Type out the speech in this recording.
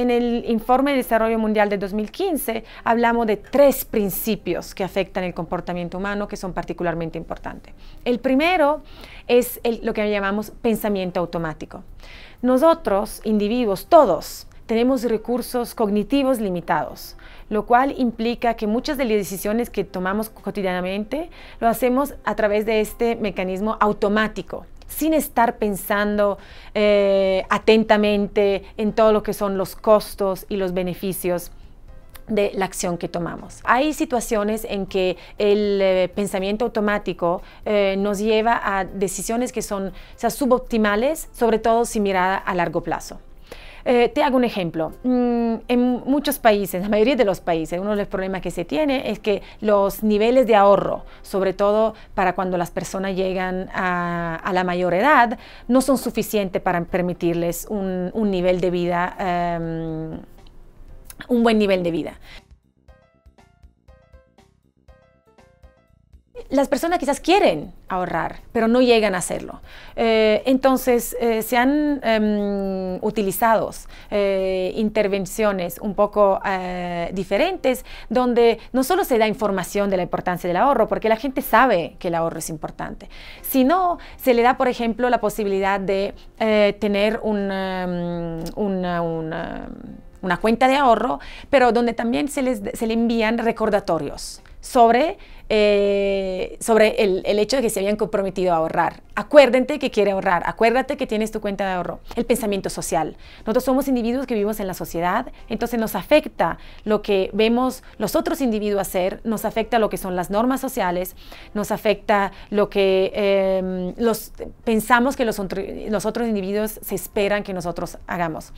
en el informe de desarrollo mundial de 2015 hablamos de tres principios que afectan el comportamiento humano que son particularmente importantes. El primero es lo que llamamos pensamiento automático. Nosotros, individuos, todos, tenemos recursos cognitivos limitados, lo cual implica que muchas de las decisiones que tomamos cotidianamente lo hacemos a través de este mecanismo automático sin estar pensando eh, atentamente en todo lo que son los costos y los beneficios de la acción que tomamos. Hay situaciones en que el eh, pensamiento automático eh, nos lleva a decisiones que son suboptimales, sobre todo si mirada a largo plazo. Eh, te hago un ejemplo. Mm, en muchos países, la mayoría de los países, uno de los problemas que se tiene es que los niveles de ahorro, sobre todo para cuando las personas llegan a, la mayor edad, no son suficientes para permitirles un, nivel de vida, em, un buen nivel de vida. las personas quizás quieren ahorrar, pero no llegan a hacerlo. Eh, entonces, eh, se han em, utilizado eh, intervenciones un poco diferentes, donde no solo se da información de la importancia del ahorro, porque la gente sabe que el ahorro es importante, sino se le da, por ejemplo, la posibilidad de tener em, una, cuenta de ahorro, pero donde también se, les, se le envían recordatorios sobre, eh, el, hecho de que se habían comprometido a ahorrar. Acuérdate que quiere ahorrar, acuérdate que tienes tu cuenta de ahorro. El pensamiento social. Nosotros somos individuos que vivimos en la sociedad, entonces nos afecta lo que vemos los otros individuos hacer, nos afecta lo que son las normas sociales, nos afecta lo que em, los, pensamos que los, los otros individuos se esperan que nosotros hagamos.